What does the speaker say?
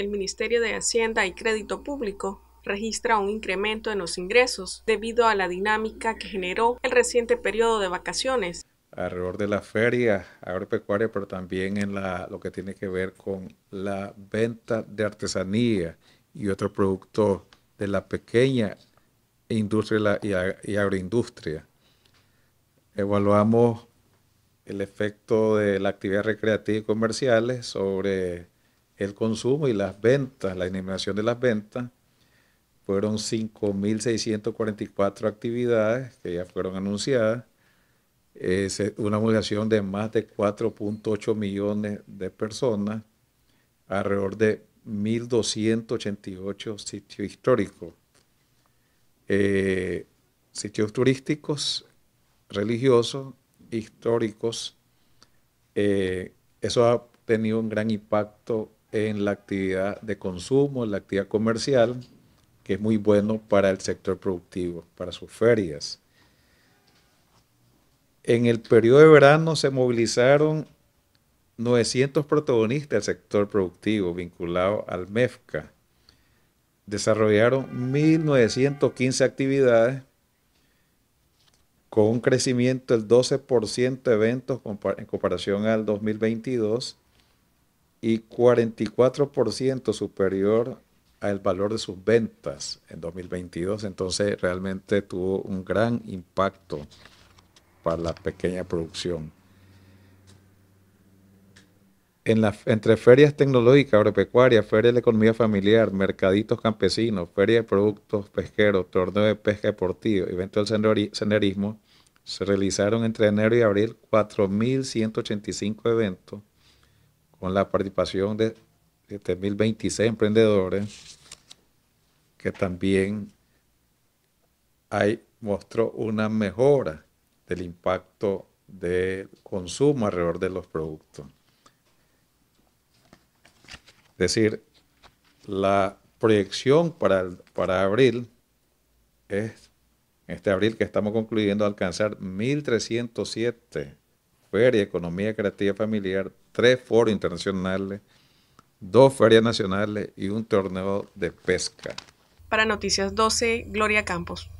el Ministerio de Hacienda y Crédito Público registra un incremento en los ingresos debido a la dinámica que generó el reciente periodo de vacaciones. Alrededor de la feria agropecuaria, pero también en la, lo que tiene que ver con la venta de artesanía y otro producto de la pequeña industria y agroindustria. Evaluamos el efecto de la actividad recreativa y comerciales sobre el consumo y las ventas, la eliminación de las ventas, fueron 5.644 actividades que ya fueron anunciadas, eh, una movilización de más de 4.8 millones de personas, alrededor de 1.288 sitios históricos, eh, sitios turísticos, religiosos, históricos. Eh, eso ha tenido un gran impacto en la actividad de consumo, en la actividad comercial, que es muy bueno para el sector productivo, para sus ferias. En el periodo de verano se movilizaron 900 protagonistas del sector productivo vinculado al MEFCA. Desarrollaron 1.915 actividades con un crecimiento del 12% de eventos en comparación al 2022 y 44% superior al valor de sus ventas en 2022. Entonces realmente tuvo un gran impacto para la pequeña producción. En las entre ferias tecnológicas, agropecuarias, ferias de la economía familiar, mercaditos campesinos, ferias de productos pesqueros, torneos de pesca deportivo, evento del senderismo, se realizaron entre enero y abril 4.185 eventos con la participación de 1.026 emprendedores, que también mostró una mejora del impacto del consumo alrededor de los productos. Es decir, la proyección para, para abril es, este abril que estamos concluyendo, alcanzar 1.307 Feria Economía Creativa Familiar, tres foros internacionales, dos ferias nacionales y un torneo de pesca. Para Noticias 12, Gloria Campos.